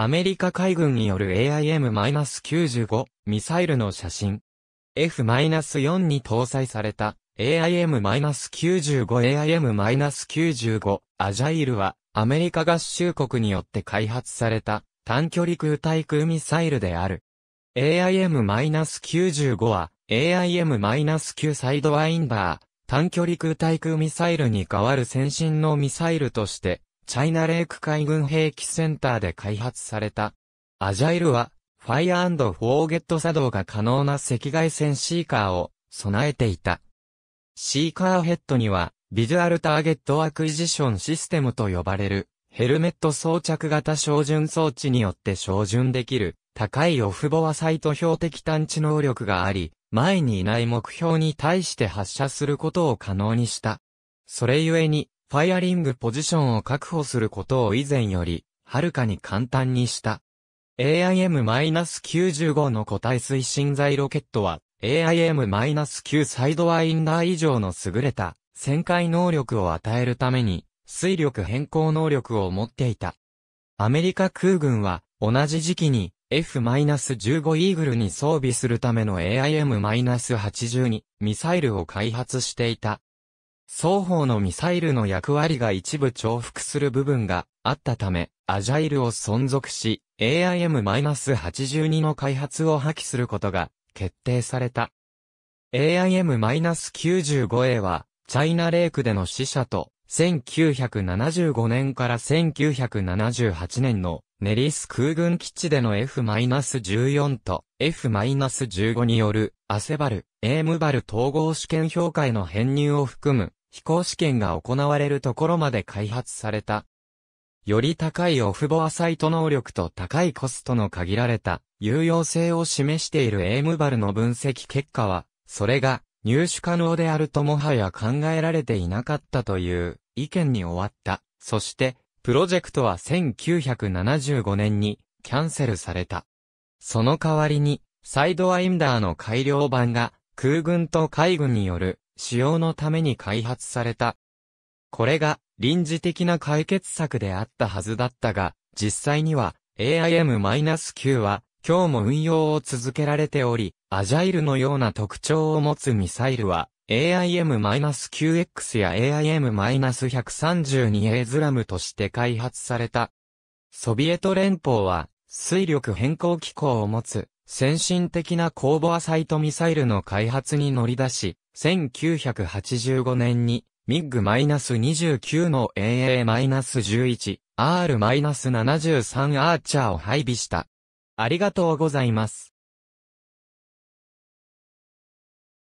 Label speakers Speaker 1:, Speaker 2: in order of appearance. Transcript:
Speaker 1: アメリカ海軍による AIM-95 ミサイルの写真。F-4 に搭載された AIM-95 AIM-95 アジャイルはアメリカ合衆国によって開発された短距離空対空ミサイルである。AIM-95 は AIM-9 サイドワインダー短距離空対空ミサイルに代わる先進のミサイルとしてチャイナレーク海軍兵器センターで開発された。アジャイルは、ファイアフォーゲット作動が可能な赤外線シーカーを備えていた。シーカーヘッドには、ビジュアルターゲットアクイジションシステムと呼ばれる、ヘルメット装着型照準装置によって照準できる、高いオフボアサイト標的探知能力があり、前にいない目標に対して発射することを可能にした。それゆえに、ファイアリングポジションを確保することを以前より、はるかに簡単にした。AIM-95 の固体推進剤ロケットは、AIM-9 サイドワインダー以上の優れた旋回能力を与えるために、水力変更能力を持っていた。アメリカ空軍は、同じ時期に F-15 イーグルに装備するための AIM-82 ミサイルを開発していた。双方のミサイルの役割が一部重複する部分があったため、アジャイルを存続し、AIM-82 の開発を破棄することが決定された。AIM-95A は、チャイナレイクでの死者と、1975年から1978年のネリス空軍基地での F-14 と F-15 によるアセバル、エームバル統合試験評価への編入を含む飛行試験が行われるところまで開発された。より高いオフボアサイト能力と高いコストの限られた有用性を示しているエームバルの分析結果は、それが入手可能であるともはや考えられていなかったという意見に終わった。そして、プロジェクトは1975年にキャンセルされた。その代わりに、サイドワインダーの改良版が空軍と海軍による使用のために開発された。これが臨時的な解決策であったはずだったが、実際には AIM-9 は今日も運用を続けられており、アジャイルのような特徴を持つミサイルは AIM-9X や AIM-132A ズラムとして開発された。ソビエト連邦は水力変更機構を持つ先進的な公ボアサイトミサイルの開発に乗り出し、1985年に、ミッグ -29 の AA-11、R-73 アーチャーを配備した。ありがとうございます。